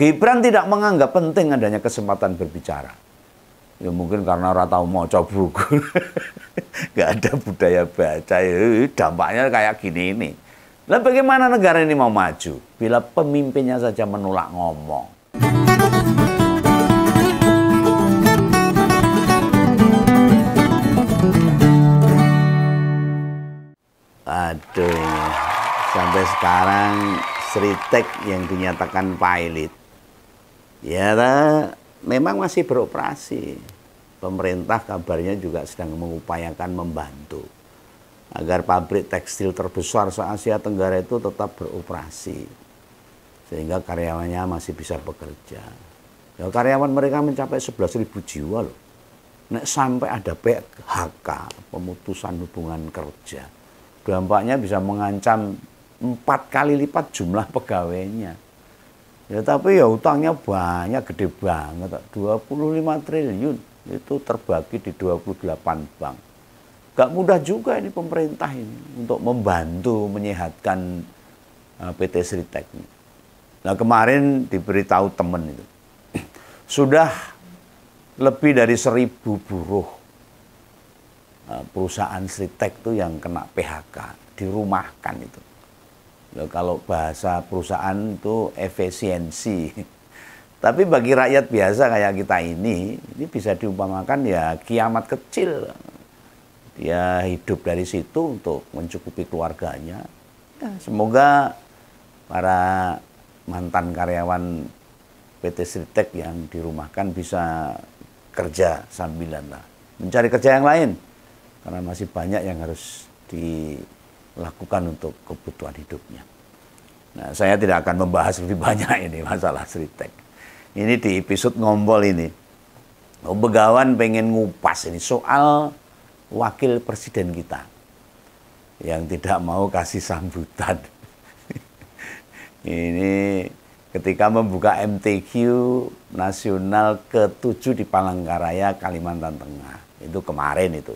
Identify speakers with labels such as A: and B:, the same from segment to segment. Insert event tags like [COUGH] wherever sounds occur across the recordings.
A: Gibran tidak menganggap penting adanya kesempatan berbicara. Ya mungkin karena orang tahu mau coba buku. [LAUGHS] Gak ada budaya baca. Ya, eh, dampaknya kayak gini ini. Lah bagaimana negara ini mau maju bila pemimpinnya saja menolak ngomong? Aduh, sampai sekarang Sritek yang dinyatakan pilot Ya, memang masih beroperasi. Pemerintah kabarnya juga sedang mengupayakan membantu agar pabrik tekstil terbesar se-Asia Tenggara itu tetap beroperasi sehingga karyawannya masih bisa bekerja. Ya, karyawan mereka mencapai 11.000 jiwa loh. Nek sampai ada PHK, pemutusan hubungan kerja. Dampaknya bisa mengancam empat kali lipat jumlah pegawainya. Ya tapi ya utangnya banyak, gede banget, 25 triliun itu terbagi di 28 bank. Gak mudah juga ini pemerintah ini untuk membantu menyehatkan e, PT Sritek. Nah kemarin diberitahu temen itu, [CLEARS THROAT] sudah lebih dari seribu buruh e, perusahaan Sritek itu yang kena PHK, dirumahkan itu. Loh, kalau bahasa perusahaan itu efisiensi. [LAUGHS] Tapi bagi rakyat biasa kayak kita ini, ini bisa diumpamakan ya kiamat kecil. Dia hidup dari situ untuk mencukupi keluarganya. Ya, semoga para mantan karyawan PT Sritek yang dirumahkan bisa kerja sambilan lah. Mencari kerja yang lain, karena masih banyak yang harus di lakukan untuk kebutuhan hidupnya. Nah, saya tidak akan membahas lebih banyak ini masalah Sritek. Ini di episode ngombol ini. Oh, Begawan pengen ngupas ini soal wakil presiden kita yang tidak mau kasih sambutan. [LAUGHS] ini ketika membuka MTQ nasional ke-7 di Palangkaraya, Kalimantan Tengah. Itu kemarin itu.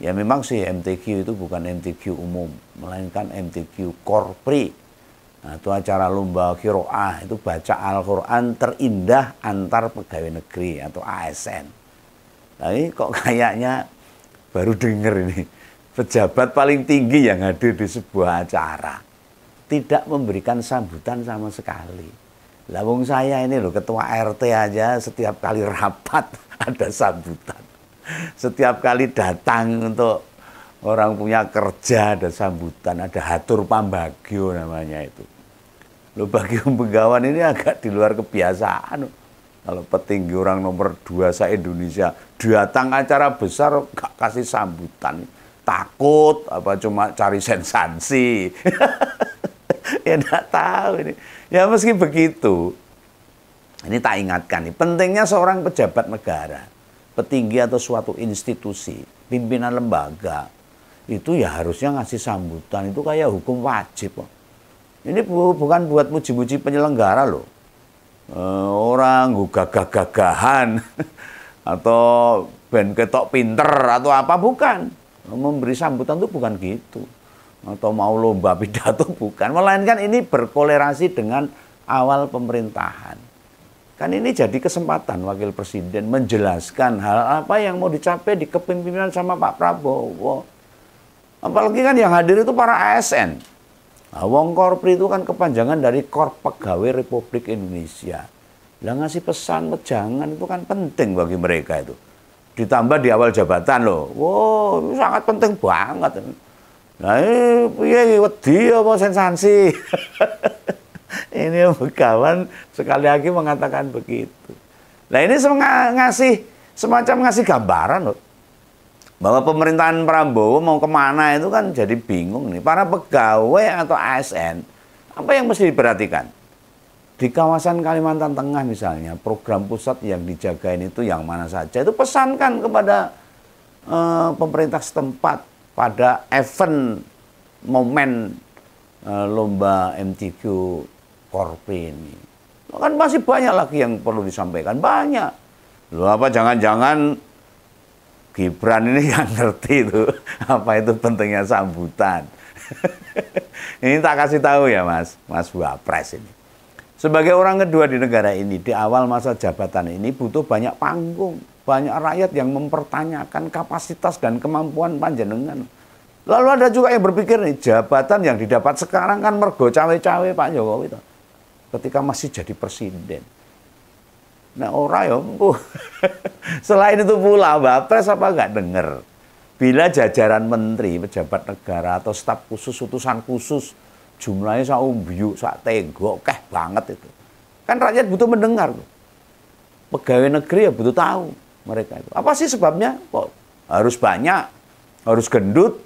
A: Ya memang sih MTQ itu bukan MTQ umum, melainkan MTQ Korpri. Nah, itu acara lomba kiroah, itu baca Al-Quran terindah antar pegawai negeri atau ASN. Tapi kok kayaknya baru denger ini, pejabat paling tinggi yang hadir di sebuah acara. Tidak memberikan sambutan sama sekali. Lawung saya ini loh ketua RT aja setiap kali rapat [LAUGHS] ada sambutan setiap kali datang untuk orang punya kerja ada sambutan, ada hatur pambagio namanya itu. Lo bagi pegawai ini agak di luar kebiasaan. Kalau petinggi orang nomor dua se-Indonesia datang acara besar gak kasih sambutan. Takut apa cuma cari sensasi. [LAUGHS] ya enggak tahu ini. Ya meski begitu, ini tak ingatkan nih, pentingnya seorang pejabat negara petinggi atau suatu institusi, pimpinan lembaga, itu ya harusnya ngasih sambutan itu kayak hukum wajib. Ini bu, bukan buat muji-muji penyelenggara loh. E, orang gugah-gagahan [LAUGHS] atau ben ketok pinter atau apa bukan. Memberi sambutan itu bukan gitu. Atau mau lomba pidato [LAUGHS] bukan. Melainkan ini berkolerasi dengan awal pemerintahan Kan ini jadi kesempatan Wakil Presiden menjelaskan hal apa yang mau dicapai di kepemimpinan sama Pak Prabowo. Apalagi kan yang hadir itu para ASN. Nah, Wong Korpri itu kan kepanjangan dari Kor Pegawai Republik Indonesia. Lah ngasih pesan pejangan itu kan penting bagi mereka itu. Ditambah di awal jabatan loh. Wow, itu sangat penting banget. Nah, ini wedi apa sensasi [LAUGHS] ini Begawan sekali lagi mengatakan begitu. Nah ini ngasih semacam ngasih gambaran loh. Bahwa pemerintahan Prabowo mau kemana itu kan jadi bingung nih. Para pegawai atau ASN, apa yang mesti diperhatikan? Di kawasan Kalimantan Tengah misalnya, program pusat yang dijagain itu yang mana saja, itu pesankan kepada e, pemerintah setempat pada event momen e, lomba MTQ korpi ini. Kan masih banyak lagi yang perlu disampaikan, banyak. Lu apa jangan-jangan Gibran ini yang [LAUGHS] ngerti itu apa itu pentingnya sambutan. [LAUGHS] ini tak kasih tahu ya Mas, Mas Wapres ini. Sebagai orang kedua di negara ini, di awal masa jabatan ini butuh banyak panggung, banyak rakyat yang mempertanyakan kapasitas dan kemampuan panjenengan. Lalu ada juga yang berpikir nih, jabatan yang didapat sekarang kan mergo cawe-cawe Pak Jokowi. Tuh ketika masih jadi presiden. Nah orang ya, [LAUGHS] selain itu pula Bapres apa nggak dengar? Bila jajaran menteri, pejabat negara atau staf khusus, utusan khusus jumlahnya sak umbiu, sak tegok, keh banget itu. Kan rakyat butuh mendengar. Pegawai negeri ya butuh tahu mereka itu. Apa sih sebabnya? Kok harus banyak, harus gendut,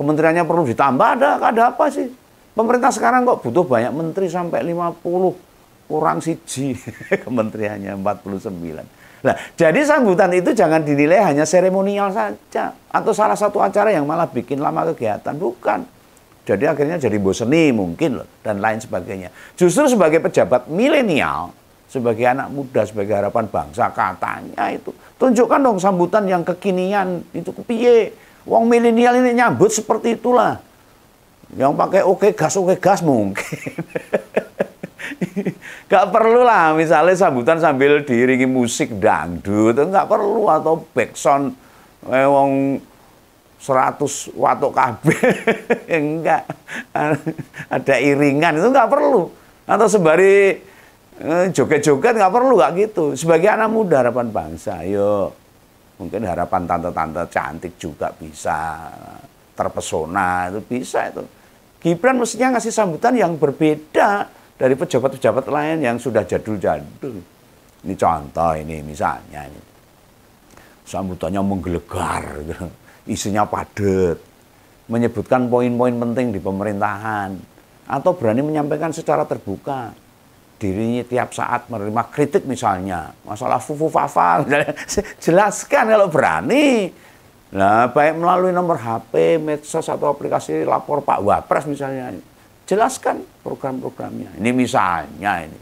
A: kementeriannya perlu ditambah, ada, ada apa sih? Pemerintah sekarang kok butuh banyak menteri sampai 50 kurang siji [LAUGHS] kementeriannya 49. Nah, jadi sambutan itu jangan dinilai hanya seremonial saja atau salah satu acara yang malah bikin lama kegiatan, bukan. Jadi akhirnya jadi boseni mungkin loh dan lain sebagainya. Justru sebagai pejabat milenial, sebagai anak muda, sebagai harapan bangsa katanya itu tunjukkan dong sambutan yang kekinian itu kepiye. Wong milenial ini nyambut seperti itulah. Yang pakai oke gas, oke gas mungkin. [LAUGHS] gak perlu lah misalnya sambutan sambil diiringi musik dangdut, nggak perlu atau backsound eh, seratus 100 watuk enggak. [LAUGHS] Ya Ada iringan itu nggak perlu. Atau sembari eh, joget-joget nggak perlu nggak gitu. Sebagai anak muda harapan bangsa, yuk mungkin harapan tante-tante cantik juga bisa terpesona itu bisa itu Gibran mestinya ngasih sambutan yang berbeda dari pejabat-pejabat lain yang sudah jadul-jadul. Ini contoh ini misalnya ini. Sambutannya menggelegar, gitu. isinya padat, menyebutkan poin-poin penting di pemerintahan, atau berani menyampaikan secara terbuka dirinya tiap saat menerima kritik misalnya masalah fufu fafa [LAUGHS] jelaskan kalau berani Nah, baik melalui nomor HP, medsos atau aplikasi lapor Pak Wapres misalnya. Jelaskan program-programnya. Ini misalnya ini.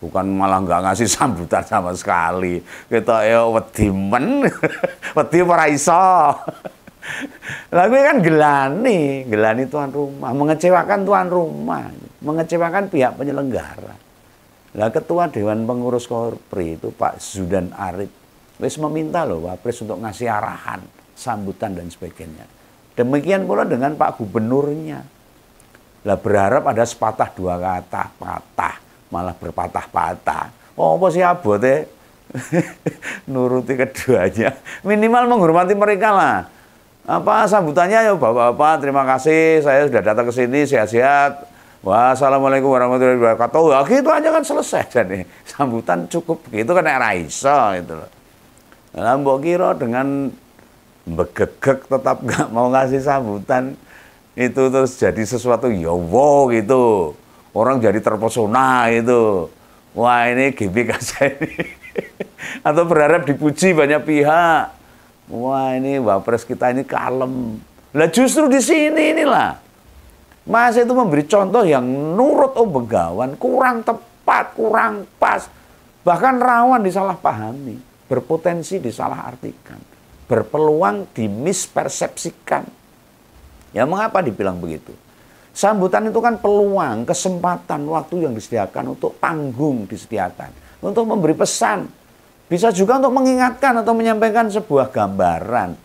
A: Bukan malah nggak ngasih sambutan sama sekali. Kita ya wadimen. men. [LAUGHS] wedi ora iso. [LAUGHS] kan gelani, gelani tuan rumah, mengecewakan tuan rumah, mengecewakan pihak penyelenggara. Lah ketua dewan pengurus Korpri itu Pak Zudan Arif wis meminta loh Wapres untuk ngasih arahan, sambutan dan sebagainya. Demikian pula dengan Pak Gubernurnya. Lah berharap ada sepatah dua kata, patah, malah berpatah-patah. Oh, apa sih abot ya? [LAUGHS] Nuruti keduanya. Minimal menghormati mereka lah. Apa sambutannya ya Bapak-bapak, terima kasih saya sudah datang ke sini sehat-sehat. Wassalamualaikum warahmatullahi wabarakatuh. Ya, gitu aja kan selesai [LAUGHS] jadi sambutan cukup gitu kan era iso gitu loh. Nah, Mbok Kiro dengan begegek tetap [LAUGHS] gak mau ngasih sambutan itu terus jadi sesuatu ya wow gitu orang jadi terpesona gitu wah ini GBK saya [LAUGHS] ini atau berharap dipuji banyak pihak wah ini wapres kita ini kalem lah justru di sini inilah Mas itu memberi contoh yang nurut oh Begawan kurang tepat, kurang pas, bahkan rawan disalahpahami berpotensi disalahartikan, berpeluang dimispersepsikan. Ya mengapa dibilang begitu? Sambutan itu kan peluang, kesempatan, waktu yang disediakan untuk panggung disediakan, untuk memberi pesan. Bisa juga untuk mengingatkan atau menyampaikan sebuah gambaran.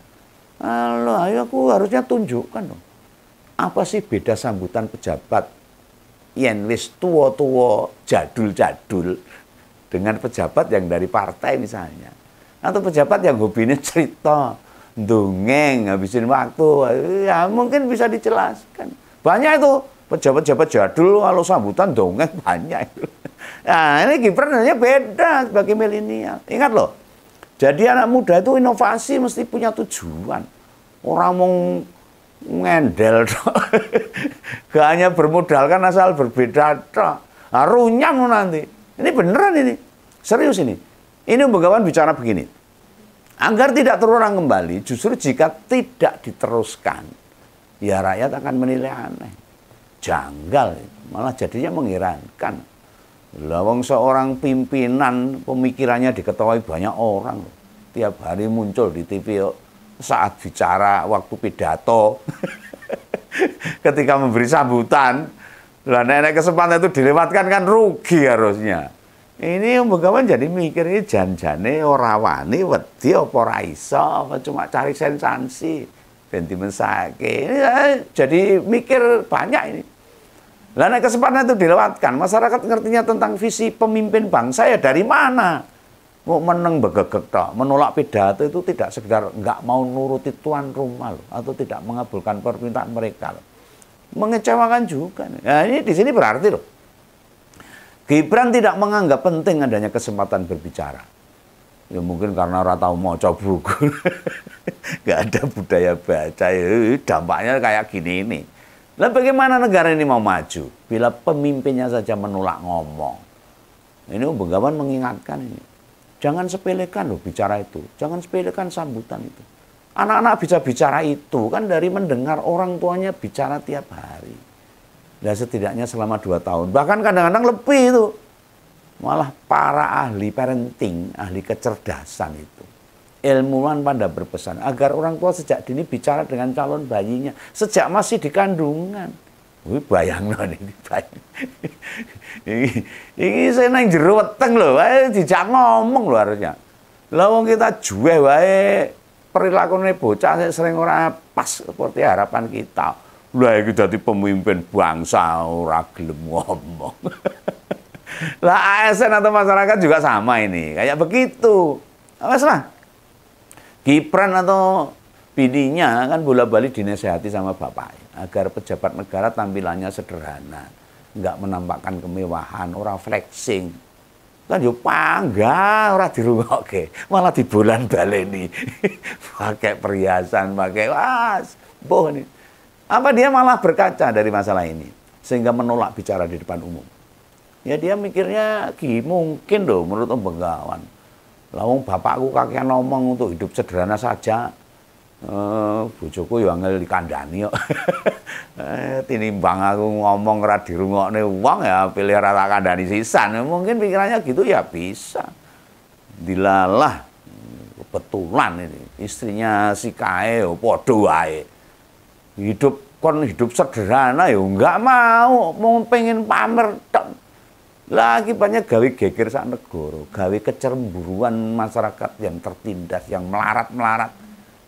A: Halo, ayo aku harusnya tunjukkan dong. Apa sih beda sambutan pejabat yang wis tua-tua, jadul-jadul dengan pejabat yang dari partai misalnya atau pejabat yang hobinya cerita dongeng ngabisin waktu ya mungkin bisa dijelaskan banyak itu pejabat-pejabat jadul kalau sambutan dongeng banyak nah ini Gibran beda bagi milenial ingat loh jadi anak muda itu inovasi mesti punya tujuan orang mau ngendel dong. [LAUGHS] Gak hanya bermodalkan asal berbeda tok. Nah, runyam nanti. Ini beneran ini. Serius ini. Ini Bung bicara begini. Agar tidak terulang kembali, justru jika tidak diteruskan, ya rakyat akan menilai aneh. Janggal, malah jadinya mengirankan. Lawang seorang pimpinan pemikirannya diketahui banyak orang. Tiap hari muncul di TV oh, saat bicara, waktu pidato, [LAUGHS] ketika memberi sambutan. Lah nenek kesempatan itu dilewatkan kan rugi harusnya. Ini Om Begawan jadi mikir ini janjane ora wani wedi apa ora apa cuma cari sensasi ben dimesake. Eh, jadi mikir banyak ini. Lah nek kesempatan itu dilewatkan, masyarakat ngertinya tentang visi pemimpin bangsa ya dari mana? Mau meneng begegek toh, menolak pidato itu tidak sekedar nggak mau nuruti tuan rumah loh, atau tidak mengabulkan permintaan mereka loh. Mengecewakan juga. Nah, ini di sini berarti loh Gibran tidak menganggap penting adanya kesempatan berbicara. Ya mungkin karena tahu mau coba buku. [LAUGHS] gak ada budaya baca. Ya, dampaknya kayak gini ini. Lah bagaimana negara ini mau maju? Bila pemimpinnya saja menolak ngomong. Ini Begawan mengingatkan ini. Jangan sepelekan loh bicara itu. Jangan sepelekan sambutan itu. Anak-anak bisa bicara itu kan dari mendengar orang tuanya bicara tiap hari. Ya setidaknya selama dua tahun. Bahkan kadang-kadang lebih itu. Malah para ahli parenting, ahli kecerdasan itu. Ilmuwan pada berpesan agar orang tua sejak dini bicara dengan calon bayinya. Sejak masih di kandungan. Wih bayang loh ini bayang. ini saya nang jerawat weteng loh, wae dijak ngomong loh harusnya. Lah wong kita juwe wae perilakune bocah saya sering ora pas seperti harapan kita lha iki dadi pemimpin bangsa ora gelem ngomong. [LAUGHS] lah ASN atau masyarakat juga sama ini, kayak begitu. apa salah? Gibran atau bininya kan bola bali dinasehati sama bapaknya agar pejabat negara tampilannya sederhana, nggak menampakkan kemewahan, orang flexing. Kan yo pangga rumah oke malah di bulan baleni. [LAUGHS] pakai perhiasan, pakai was, boh nih. Apa dia malah berkaca dari masalah ini sehingga menolak bicara di depan umum. Ya dia mikirnya ki mungkin loh menurut Om Bengawan. Lawung bapakku kakek ngomong untuk hidup sederhana saja. Eh, bojoku yo angel dikandani yo. [LAUGHS] Eh, tinimbang aku ngomong ora dirungokne wong ya pilih rata kandani sisan. Mungkin pikirannya gitu ya bisa. Dilalah kebetulan ini istrinya si Kae podo wae hidup kon hidup sederhana ya nggak mau mau pengen pamer tak. lagi banyak gawe geger sak negara gawe kecemburuan masyarakat yang tertindas yang melarat melarat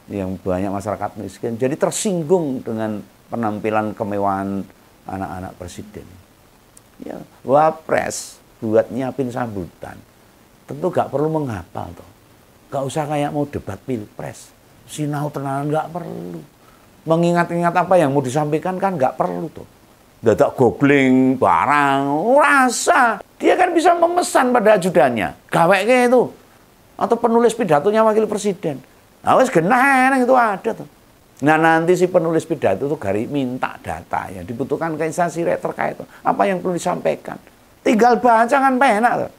A: yang banyak masyarakat miskin jadi tersinggung dengan penampilan kemewahan anak-anak presiden ya wapres buat nyiapin sambutan tentu gak perlu menghafal toh gak usah kayak mau debat pilpres sinau tenang gak perlu mengingat-ingat apa yang mau disampaikan kan nggak perlu tuh. Dadak googling barang, rasa. Dia kan bisa memesan pada ajudannya. Gaweknya itu. Atau penulis pidatonya wakil presiden. Nah, wes genah itu ada tuh. Nah nanti si penulis pidato itu gari minta data yang dibutuhkan ke instansi terkait tuh. apa yang perlu disampaikan. Tinggal baca kan penak tuh.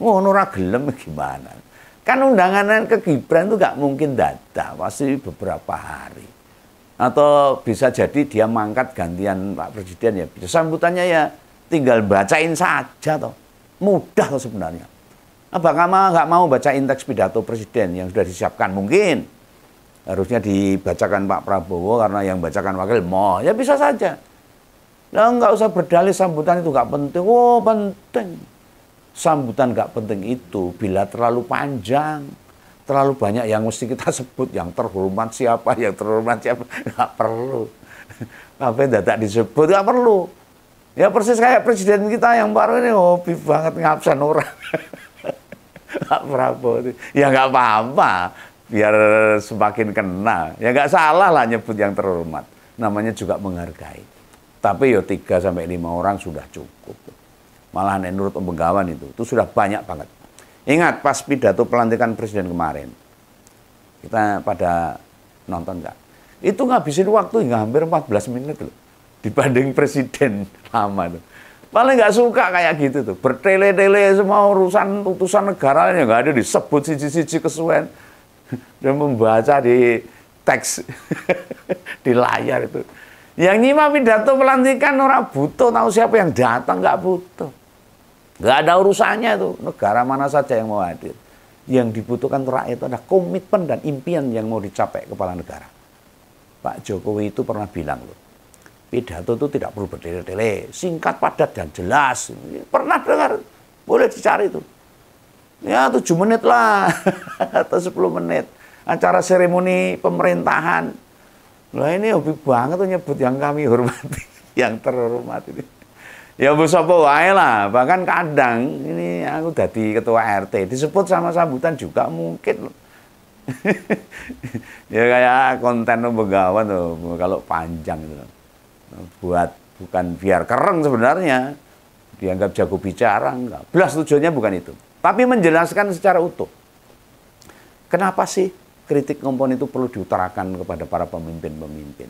A: Ngono oh, Nora gelem [LAUGHS] gimana. Kan undangan ke Gibran itu gak mungkin data, pasti beberapa hari atau bisa jadi dia mangkat gantian Pak Presiden ya. Sambutannya ya tinggal bacain saja toh. Mudah toh sebenarnya. apa kamu nggak mau baca teks pidato Presiden yang sudah disiapkan mungkin. Harusnya dibacakan Pak Prabowo karena yang bacakan wakil mau. Ya bisa saja. Nah, nggak usah berdalih sambutan itu nggak penting. Oh penting. Sambutan nggak penting itu bila terlalu panjang terlalu banyak yang mesti kita [LAUGHS] sebut yang terhormat siapa yang terhormat siapa nggak perlu apa tidak disebut nggak perlu ya persis kayak presiden kita yang baru ini hobi oh, banget ngabsen orang [LAUGHS] Pak Prabowo ya nggak apa-apa biar semakin kena ya nggak salah lah nyebut yang terhormat namanya juga menghargai tapi yo ya tiga sampai lima orang sudah cukup malahan menurut pembegawan itu itu sudah banyak banget Ingat pas pidato pelantikan presiden kemarin. Kita pada nonton nggak? Itu ngabisin waktu hingga hampir 14 menit loh. Dibanding presiden [LAUGHS] lama tuh. Paling nggak suka kayak gitu tuh. Bertele-tele semua urusan utusan negara yang nggak ada disebut siji-siji kesuwen. [LAUGHS] Dan membaca di teks [LAUGHS] di layar itu. Yang nyimak pidato pelantikan orang butuh tahu siapa yang datang nggak butuh. Gak ada urusannya itu. Negara mana saja yang mau hadir. Yang dibutuhkan rakyat itu ada komitmen dan impian yang mau dicapai kepala negara. Pak Jokowi itu pernah bilang loh, pidato itu tidak perlu berdele-dele, singkat, padat, dan jelas. Pernah dengar, boleh dicari itu. Ya tujuh menit lah, [LAUGHS] atau sepuluh menit. Acara seremoni pemerintahan. Lah ini hobi banget tuh nyebut yang kami hormati, [LAUGHS] yang terhormat ini ya bu sopo wae lah bahkan kadang ini aku jadi ketua RT disebut sama sambutan juga mungkin [LAUGHS] ya kayak konten begawan tuh kalau panjang itu buat bukan biar kereng sebenarnya dianggap jago bicara enggak belas tujuannya bukan itu tapi menjelaskan secara utuh kenapa sih kritik kompon itu perlu diutarakan kepada para pemimpin-pemimpin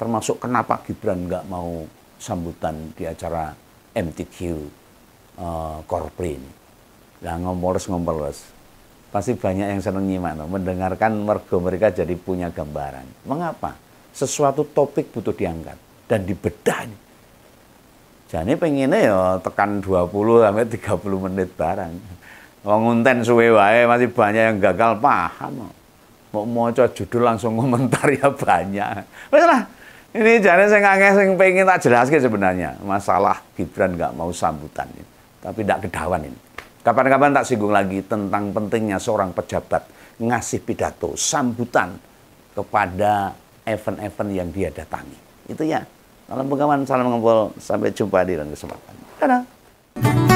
A: termasuk kenapa Gibran nggak mau sambutan di acara MTQ uh, Korpri ini. Nah pasti banyak yang senang nyimak, no. mendengarkan mergo mereka jadi punya gambaran. Mengapa? Sesuatu topik butuh diangkat dan dibedah nih. Jadi pengennya ya tekan 20 sampai 30 menit barang. Wong suwe wae masih banyak yang gagal paham. Mau coba judul langsung komentar [LAUGHS] ya banyak. Wes ini jangan saya akeh saya pengen tak jelaskan sebenarnya masalah Gibran nggak mau sambutan ini. Tapi tidak kedawan ini. Kapan-kapan tak singgung lagi tentang pentingnya seorang pejabat ngasih pidato sambutan kepada event-event yang dia datangi. Itu ya. Salam pengkawan, salam mengumpul. Sampai jumpa di lain kesempatan. Dadah.